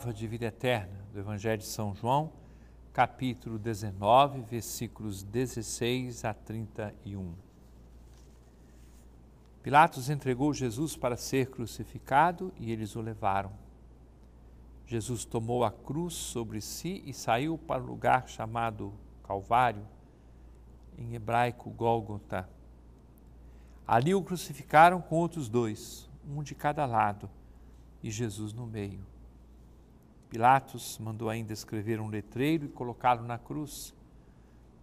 palavra de vida eterna do Evangelho de São João, capítulo 19, versículos 16 a 31. Pilatos entregou Jesus para ser crucificado e eles o levaram. Jesus tomou a cruz sobre si e saiu para o um lugar chamado Calvário, em hebraico Gólgota. Ali o crucificaram com outros dois, um de cada lado, e Jesus no meio. Pilatos mandou ainda escrever um letreiro e colocá-lo na cruz.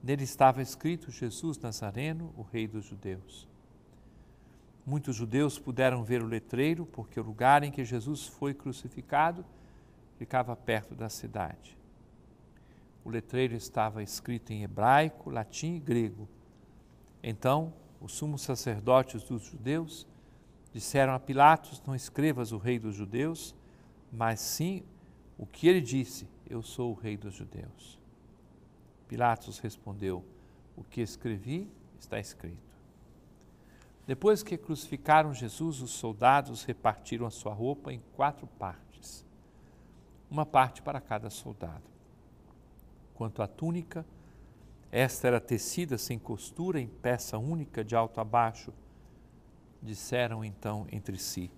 Nele estava escrito Jesus Nazareno, o Rei dos Judeus. Muitos judeus puderam ver o letreiro, porque o lugar em que Jesus foi crucificado ficava perto da cidade. O letreiro estava escrito em hebraico, latim e grego. Então, os sumos sacerdotes dos judeus disseram a Pilatos: Não escrevas o Rei dos Judeus, mas sim o que ele disse: Eu sou o rei dos judeus. Pilatos respondeu: O que escrevi está escrito. Depois que crucificaram Jesus, os soldados repartiram a sua roupa em quatro partes, uma parte para cada soldado. Quanto à túnica, esta era tecida sem costura em peça única de alto a baixo. Disseram então entre si: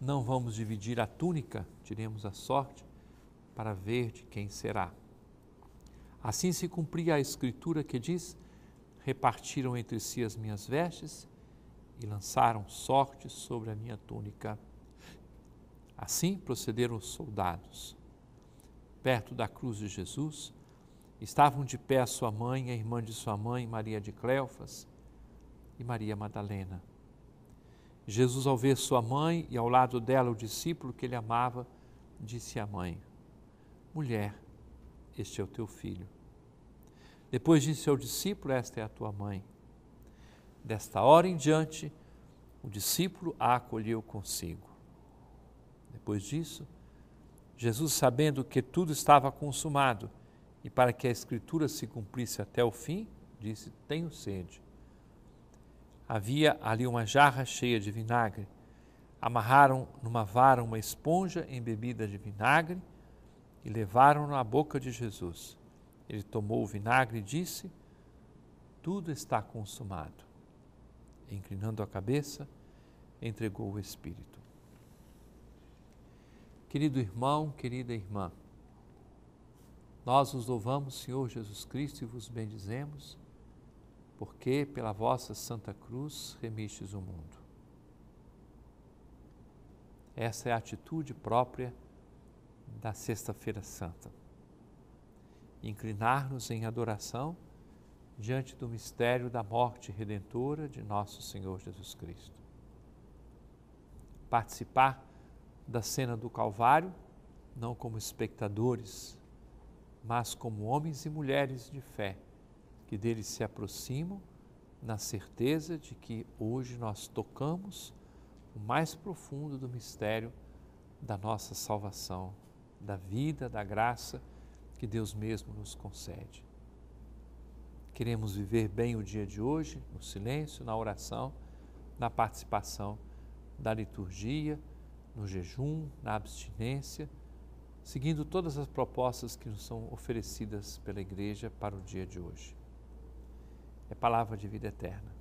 Não vamos dividir a túnica, tiremos a sorte para ver de quem será. Assim se cumpria a escritura que diz: repartiram entre si as minhas vestes e lançaram sorte sobre a minha túnica. Assim procederam os soldados. Perto da cruz de Jesus, estavam de pé sua mãe, a irmã de sua mãe, Maria de Cleofas e Maria Madalena. Jesus, ao ver sua mãe e ao lado dela o discípulo que ele amava, disse à mãe: mulher, este é o teu filho. Depois disse ao discípulo, esta é a tua mãe. Desta hora em diante, o discípulo a acolheu consigo. Depois disso, Jesus, sabendo que tudo estava consumado e para que a Escritura se cumprisse até o fim, disse: Tenho sede. Havia ali uma jarra cheia de vinagre. Amarraram numa vara uma esponja embebida de vinagre e levaram-no à boca de Jesus. Ele tomou o vinagre e disse: Tudo está consumado. E, inclinando a cabeça, entregou o Espírito. Querido irmão, querida irmã, nós os louvamos, Senhor Jesus Cristo, e vos bendizemos, porque pela vossa Santa Cruz remistes o mundo. Essa é a atitude própria da Sexta-feira Santa. Inclinar-nos em adoração diante do mistério da morte redentora de nosso Senhor Jesus Cristo. Participar da cena do Calvário, não como espectadores, mas como homens e mulheres de fé que dele se aproximam na certeza de que hoje nós tocamos o mais profundo do mistério da nossa salvação da vida, da graça que Deus mesmo nos concede. Queremos viver bem o dia de hoje, no silêncio, na oração, na participação da liturgia, no jejum, na abstinência, seguindo todas as propostas que nos são oferecidas pela Igreja para o dia de hoje. É palavra de vida eterna.